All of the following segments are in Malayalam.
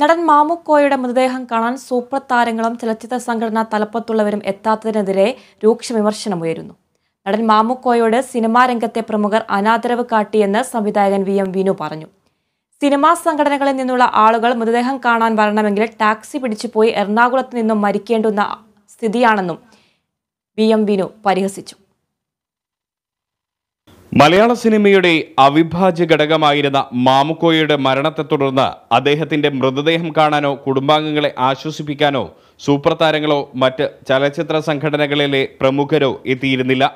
നടൻ മാമുക്കോയുടെ മൃതദേഹം കാണാൻ സൂപ്പർ താരങ്ങളും ചലച്ചിത്ര സംഘടനാ തലപ്പത്തുള്ളവരും എത്താത്തതിനെതിരെ രൂക്ഷ വിമർശനമുയരുന്നു നടൻ മാമുക്കോയോട് സിനിമാ രംഗത്തെ പ്രമുഖർ അനാദരവ് കാട്ടിയെന്ന് സംവിധായകൻ വി എം വിനു പറഞ്ഞു സിനിമാ സംഘടനകളിൽ നിന്നുള്ള ആളുകൾ മൃതദേഹം കാണാൻ വരണമെങ്കിൽ ടാക്സി പിടിച്ചു പോയി എറണാകുളത്ത് നിന്നും മരിക്കേണ്ടുന്ന സ്ഥിതിയാണെന്നും വി എം വിനു പരിഹസിച്ചു മലയാള സിനിമയുടെ അവിഭാജ്യ ഘടകമായിരുന്ന മാമുക്കോയുടെ മരണത്തെ തുടർന്ന് അദ്ദേഹത്തിന്റെ മൃതദേഹം കാണാനോ കുടുംബാംഗങ്ങളെ ആശ്വസിപ്പിക്കാനോ സൂപ്പർ താരങ്ങളോ മറ്റ് ചലച്ചിത്ര സംഘടനകളിലെ പ്രമുഖരോ എത്തിയിരുന്നില്ല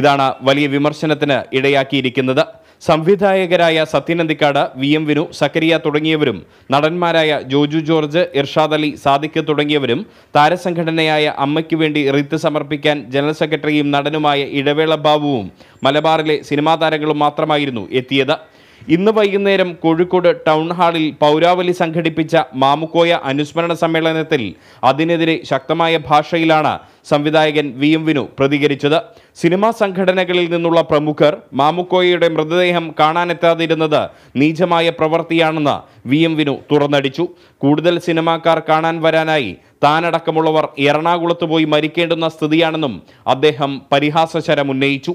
ഇതാണ് വലിയ വിമർശനത്തിന് ഇടയാക്കിയിരിക്കുന്നത് സംവിധായകരായ സത്യനന്ദിക്കാട് വി എം വിനു സക്കരിയ തുടങ്ങിയവരും നടന്മാരായ ജോജു ജോർജ് ഇർഷാദ് അലി സാദിഖ് തുടങ്ങിയവരും താരസംഘടനയായ അമ്മയ്ക്ക് വേണ്ടി റിത്ത് സമർപ്പിക്കാൻ ജനറൽ സെക്രട്ടറിയും നടനുമായ ഇടവേള ബാബുവും മലബാറിലെ സിനിമാ താരങ്ങളും മാത്രമായിരുന്നു എത്തിയത് ഇന്ന് വൈകുന്നേരം കോഴിക്കോട് ടൗൺ ഹാളിൽ പൗരാവലി സംഘടിപ്പിച്ച മാമുക്കോയ അനുസ്മരണ സമ്മേളനത്തിൽ അതിനെതിരെ ശക്തമായ ഭാഷയിലാണ് സംവിധായകൻ വി എം വിനു പ്രതികരിച്ചത് സിനിമാ സംഘടനകളിൽ നിന്നുള്ള പ്രമുഖർ മാമുക്കോയയുടെ മൃതദേഹം കാണാനെത്താതിരുന്നത് നീചമായ പ്രവൃത്തിയാണെന്ന് വി എം വിനു തുറന്നടിച്ചു കൂടുതൽ സിനിമാക്കാർ കാണാൻ വരാനായി താനടക്കമുള്ളവർ എറണാകുളത്ത് പോയി മരിക്കേണ്ടുന്ന സ്ഥിതിയാണെന്നും അദ്ദേഹം പരിഹാസശരം ഉന്നയിച്ചു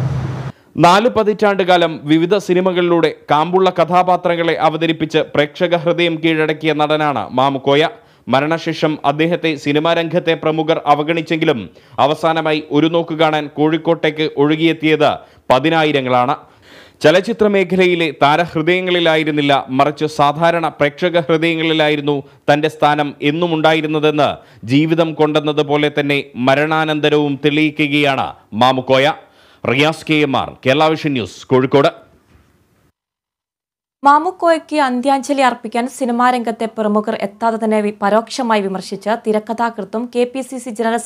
നാല് പതിറ്റാണ്ടുകാലം വിവിധ സിനിമകളിലൂടെ കാമ്പുള്ള കഥാപാത്രങ്ങളെ അവതരിപ്പിച്ച് പ്രേക്ഷക ഹൃദയം കീഴടക്കിയ നടനാണ് മാമുക്കോയ മരണശേഷം അദ്ദേഹത്തെ സിനിമാ രംഗത്തെ പ്രമുഖർ അവഗണിച്ചെങ്കിലും അവസാനമായി ഒരു നോക്ക് കാണാൻ കോഴിക്കോട്ടേക്ക് ഒഴുകിയെത്തിയത് പതിനായിരങ്ങളാണ് ചലച്ചിത്ര മേഖലയിലെ താരഹൃദയങ്ങളിലായിരുന്നില്ല മറിച്ച് സാധാരണ പ്രേക്ഷക ഹൃദയങ്ങളിലായിരുന്നു തൻ്റെ സ്ഥാനം എന്നും ഉണ്ടായിരുന്നതെന്ന് ജീവിതം കൊണ്ടെന്നതുപോലെ തന്നെ മരണാനന്തരവും തെളിയിക്കുകയാണ് Mamukkoya Riyas K M R Kerala vision news Kozhikode മാമുക്കോയ്ക്ക് അന്ത്യാഞ്ജലി അർപ്പിക്കാൻ സിനിമാരംഗത്തെ പ്രമുഖർ എത്താതെ തന്നെ പരോക്ഷമായി വിമർശിച്ച് തിരക്കഥാകൃത്തും K P C C general